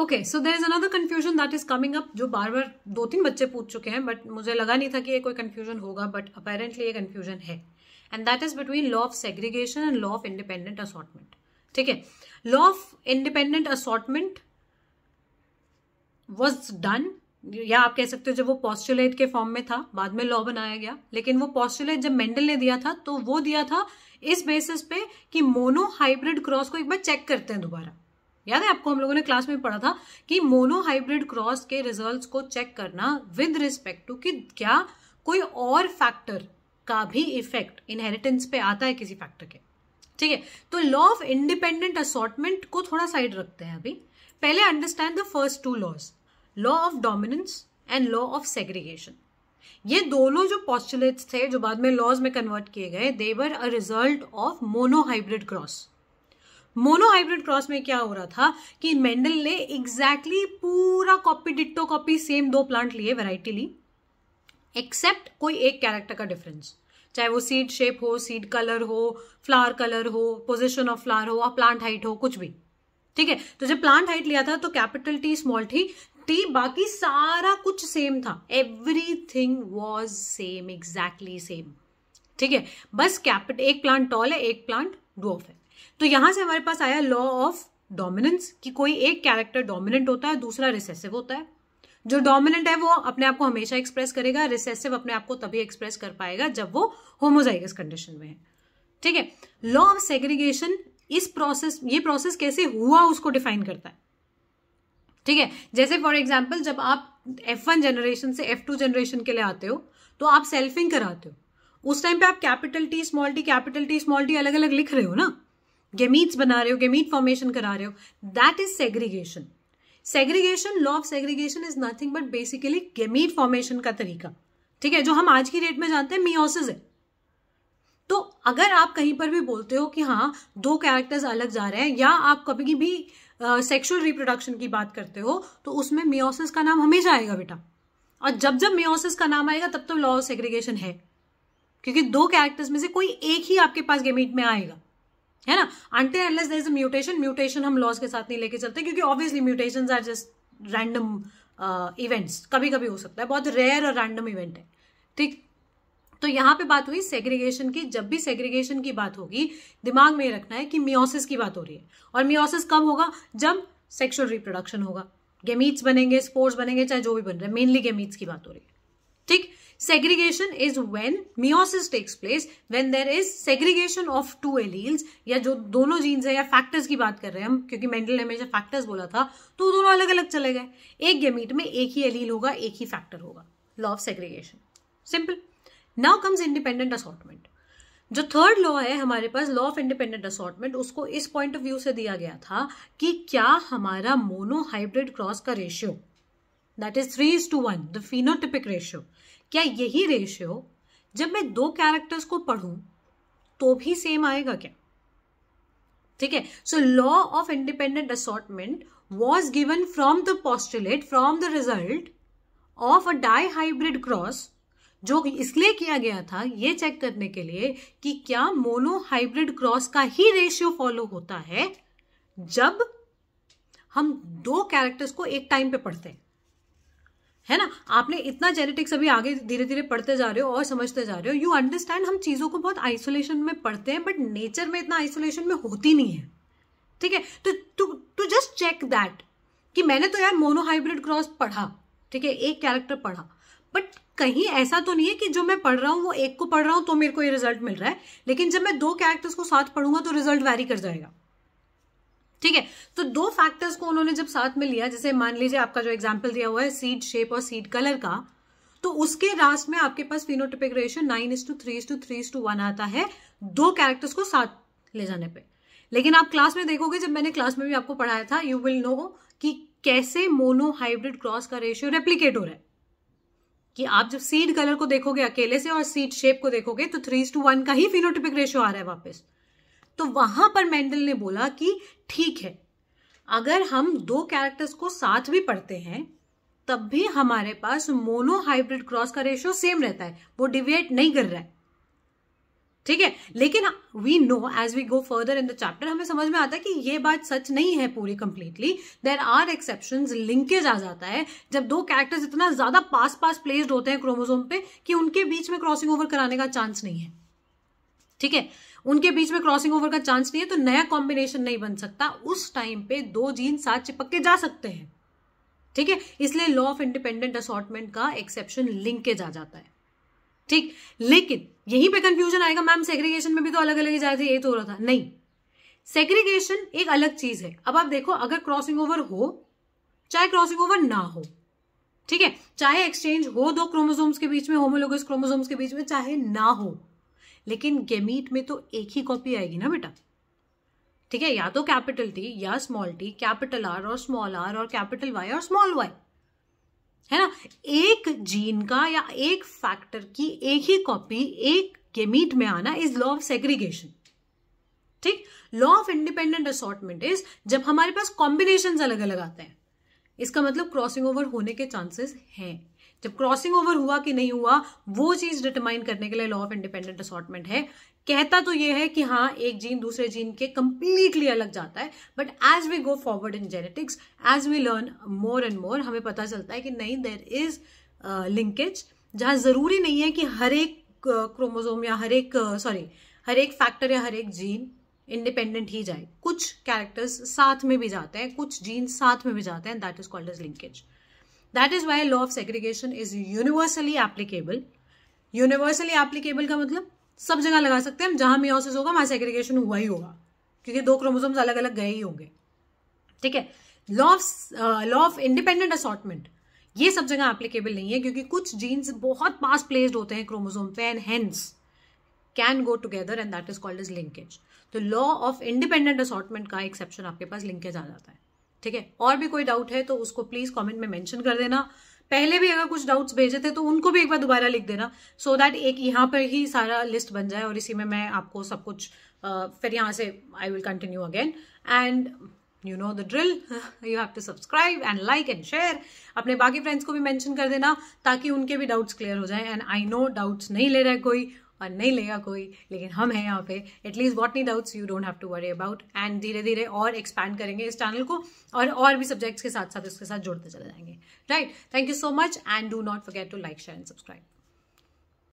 okay so there is another confusion that is coming up जो बार बार दो तीन बच्चे पूछ चुके हैं बट मुझे लगा नहीं था कि ये कोई कन्फ्यूजन होगा बट अपेरेंटली ये कन्फ्यूजन है and that is between law of segregation and law of independent assortment ठीक है law of independent assortment was done या आप कह सकते हो जब वो पॉस्टुलेट के फॉर्म में था बाद में लॉ बनाया गया लेकिन वो पॉस्टुलेट जब मेंडल ने दिया था तो वो दिया था इस बेसिस पे कि मोनो हाइब्रिड क्रॉस को एक बार चेक करते हैं दोबारा याद है आपको हम लोगों ने क्लास में पढ़ा था कि मोनोहाइब्रिड क्रॉस के रिजल्ट्स को चेक करना विद रिस्पेक्ट टू कि क्या कोई और फैक्टर का भी इफेक्ट इनहेरिटेंस पे आता है किसी फैक्टर के ठीक है तो लॉ ऑफ इंडिपेंडेंट असॉटमेंट को थोड़ा साइड रखते हैं अभी पहले understand the first two laws law of dominance and law of segregation ये दोनों जो पॉस्टुलेट्स थे जो बाद में लॉज में कन्वर्ट किए गए they were a result of monohybrid cross monohybrid cross में क्या हो रहा था कि मेंडल ने एग्जैक्टली exactly पूरा कॉपी डिट्टो कॉपी सेम दो प्लांट लिए वेराइटी ली एक्सेप्ट कोई एक कैरेक्टर का डिफरेंस चाहे वो सीड शेप हो सीड कलर हो फ्लावर कलर हो पोजिशन ऑफ फ्लावर हो और प्लांट हाइट हो कुछ भी ठीक है तो जब प्लांट हाइट लिया था तो capital T small T T बाकी सारा कुछ सेम था everything was same exactly same ठीक है बस कैपिट एक प्लांट टॉल है एक प्लांट डॉफ है तो यहां से हमारे पास आया लॉ ऑफ डोमिनेंस कि कोई एक कैरेक्टर डोमिनेंट होता है दूसरा रिसेसिव होता है जो डोमिनेंट है वो अपने आप को हमेशा एक्सप्रेस करेगा रिसेसिव अपने आप को तभी एक्सप्रेस कर पाएगा जब वो होमोजाइगस कंडीशन में है ठीक है लॉ ऑफ सेग्रीगेशन इस प्रोसेस ये प्रोसेस कैसे हुआ उसको डिफाइन करता है ठीक है जैसे फॉर एग्जाम्पल जब आप एफ वन जनरेशन से एफ टू जनरेशन के लिए आते हो तो आप सेल्फिंग कराते हो उस टाइम पे आप capital T small T capital T small T अलग अलग लिख रहे हो ना गेमीट्स बना रहे हो गेमीट फॉर्मेशन करा रहे हो that is segregation segregation law of segregation is nothing but basically gamete formation का तरीका ठीक है जो हम आज की डेट में जानते हैं मियोसिस है तो अगर आप कहीं पर भी बोलते हो कि हाँ दो कैरेक्टर्स अलग जा रहे हैं या आप कभी भी सेक्सुअल uh, रिप्रोडक्शन की बात करते हो तो उसमें मियोसिस का नाम हमेशा आएगा बेटा और जब जब मियोसिस का नाम आएगा तब तो लॉ ऑफ सेग्रीगेशन है क्योंकि दो कैरेक्टर्स में से कोई एक ही आपके पास गेमीट में आएगा है ना अंटे unless is a mutation mutation हम लॉस के साथ नहीं लेके चलते क्योंकि obviously mutation are just random events कभी कभी हो सकता है बहुत रेयर और रैंडम इवेंट है ठीक तो यहाँ पे बात हुई सेग्रीगेशन की जब भी सेग्रीगेशन की बात होगी दिमाग में रखना है कि मियोसिस की बात हो रही है और मियोसिस कब होगा जब सेक्सुअल रिप्रोडक्शन होगा गेमीट्स बनेंगे स्पोर्ट्स बनेंगे चाहे जो भी बन रहे हैं मेनली गेमीट्स की बात हो रही है ठीक segregation is when meiosis takes place when there is segregation of two alleles या जो दोनों जीन्स है या फैक्टर्स की बात कर रहे हैं हम क्योंकि मेंटल ने फैक्टर्स बोला था तो दोनों अलग अलग चले गए एक गेमीट में एक ही एलील होगा एक ही फैक्टर होगा law of segregation simple now comes independent assortment जो थर्ड लॉ है हमारे पास लॉ ऑफ इंडिपेंडेंट असॉटमेंट उसको इस पॉइंट ऑफ व्यू से दिया गया था कि क्या हमारा मोनोहाइब्रिड क्रॉस का ratio that is three is to one the phenotypic ratio क्या यही रेशियो जब मैं दो कैरेक्टर्स को पढ़ूं तो भी सेम आएगा क्या ठीक है so law of independent assortment was given from the postulate from the result of a dihybrid cross जो इसलिए किया गया था ये चेक करने के लिए कि क्या मोनो हाइब्रिड क्रॉस का ही रेशियो फॉलो होता है जब हम दो कैरेक्टर्स को एक टाइम पे पढ़ते हैं है ना आपने इतना जेनेटिक्स अभी आगे धीरे धीरे पढ़ते जा रहे हो और समझते जा रहे हो यू अंडरस्टैंड हम चीज़ों को बहुत आइसोलेशन में पढ़ते हैं बट नेचर में इतना आइसोलेशन में होती नहीं है ठीक है तो टू तू जस्ट चेक दैट कि मैंने तो यार मोनोहाइब्रिड क्रॉस पढ़ा ठीक है एक कैरेक्टर पढ़ा बट कहीं ऐसा तो नहीं है कि जो मैं पढ़ रहा हूँ वो एक को पढ़ रहा हूँ तो मेरे को ये रिजल्ट मिल रहा है लेकिन जब मैं दो कैरेक्टर्स को साथ पढ़ूंगा तो रिजल्ट वेरी कर जाएगा ठीक है तो दो फैक्टर्स को उन्होंने जब साथ में लिया जैसे मान लीजिए आपका जो एग्जाम्पल दिया हुआ है सीड शेप और सीड कलर का तो उसके रास्ट में आपके पास phenotypic ratio nine is to three is to three is to one आता है दो कैरेक्टर्स को साथ ले जाने पे लेकिन आप क्लास में देखोगे जब मैंने क्लास में भी आपको पढ़ाया था यू विल नो कि कैसे मोनो हाइब्रिड क्रॉस का रेशियो रेप्लीकेट हो रहा है कि आप जब सीड कलर को देखोगे अकेले से और सीड शेप को देखोगे तो थ्री टू वन का ही फिनोटिपिक रेशियो आ रहा है वापस तो वहां पर मैंडल ने बोला कि ठीक है अगर हम दो कैरेक्टर्स को साथ भी पढ़ते हैं तब भी हमारे पास मोनो हाइब्रिड क्रॉस का रेशियो सेम रहता है वो डिविएट नहीं कर रहा है ठीक है लेकिन we know as we go further in the chapter हमें समझ में आता है कि ये बात सच नहीं है पूरी completely there are exception linkage आ जाता है जब दो कैरेक्टर्स इतना ज्यादा पास पास प्लेस्ड होते हैं क्रोमोजोम पे कि उनके बीच में क्रॉसिंग ओवर कराने का चांस नहीं है ठीक है उनके बीच में क्रॉसिंग ओवर का चांस नहीं है तो नया कॉम्बिनेशन नहीं बन सकता उस टाइम पे दो जीन साथ चिपक के जा सकते हैं ठीक है इसलिए लॉ ऑफ इंडिपेंडेंट असॉटमेंट का एक्सेप्शन लिंकेज आ जाता है ठीक लेकिन यहीं पे कंफ्यूजन आएगा मैम सेग्रीगेशन में भी तो अलग अलग ही थे ये तो हो रहा था नहीं सेग्रीगेशन एक अलग चीज है अब आप देखो अगर क्रॉसिंग ओवर हो चाहे क्रॉसिंग ओवर ना हो ठीक है चाहे एक्सचेंज हो दो क्रोमोसोम्स के बीच में होमोलोगस क्रोमोसोम्स के बीच में चाहे ना हो लेकिन गेमीट में तो एक ही कॉपी आएगी ना बेटा ठीक है या तो कैपिटल टी या स्मॉल टी कैपिटल आर और स्मॉल आर और कैपिटल वाई और स्मॉल वाई है ना एक जीन का या एक फैक्टर की एक ही कॉपी एक गेमीट में आना इज लॉ ऑफ सेग्रीगेशन ठीक law of independent assortment is जब हमारे पास कॉम्बिनेशन अलग अलग आते हैं इसका मतलब क्रॉसिंग ओवर होने के चांसेस हैं जब क्रॉसिंग ओवर हुआ कि नहीं हुआ वो चीज डिटरमाइन करने के लिए लॉ ऑफ इंडिपेंडेंट असॉटमेंट है कहता तो ये है कि हाँ एक जीन दूसरे जीन के कंप्लीटली अलग जाता है but as we go forward in genetics as we learn more and more हमें पता चलता है कि नहीं देर इज लिंकेज जहां ज़रूरी नहीं है कि हर एक क्रोमोजोम या हर एक सॉरी हर एक फैक्टर या हर एक जीन इंडिपेंडेंट ही जाए कुछ कैरेक्टर्स साथ में भी जाते हैं कुछ जीन साथ में भी जाते हैं that is called as linkage that is why law of segregation is universally applicable universally applicable का मतलब सब जगह लगा सकते हैं हम जहां मियोसिस होगा वहां सेग्रीगेशन हुआ ही होगा क्योंकि दो क्रोमोसोम्स अलग अलग गए ही होंगे ठीक है law of law of independent assortment ये सब जगह एप्लीकेबल नहीं है क्योंकि कुछ जीन्स बहुत पास प्लेस्ड होते हैं क्रोमोजोम पे and hence can go together and that is called is linkage तो लॉ ऑफ इंडिपेंडेंट असॉटमेंट का एक्सेप्शन आपके पास लिंकेज आ जाता है ठीक है और भी कोई डाउट है तो उसको प्लीज कॉमेंट में मेंशन कर देना पहले भी अगर कुछ डाउट्स भेजे थे तो उनको भी एक बार दोबारा लिख देना सो so दैट एक यहाँ पर ही सारा लिस्ट बन जाए और इसी में मैं आपको सब कुछ फिर यहाँ से I will continue again and you know the drill you have to subscribe and like and share अपने बाकी फ्रेंड्स को भी मेंशन कर देना ताकि उनके भी डाउट्स क्लियर हो जाए एंड आई नो डाउट्स नहीं ले रहे कोई और नहीं लेगा कोई लेकिन हम हैं यहाँ पे एटलीस्ट वॉट नी doubts you don't have to worry about एंड धीरे धीरे और एक्सपैंड करेंगे इस चैनल को और और भी सब्जेक्ट्स के साथ साथ इसके साथ जोड़ते चले जाएंगे right thank you so much and do not forget to like share and subscribe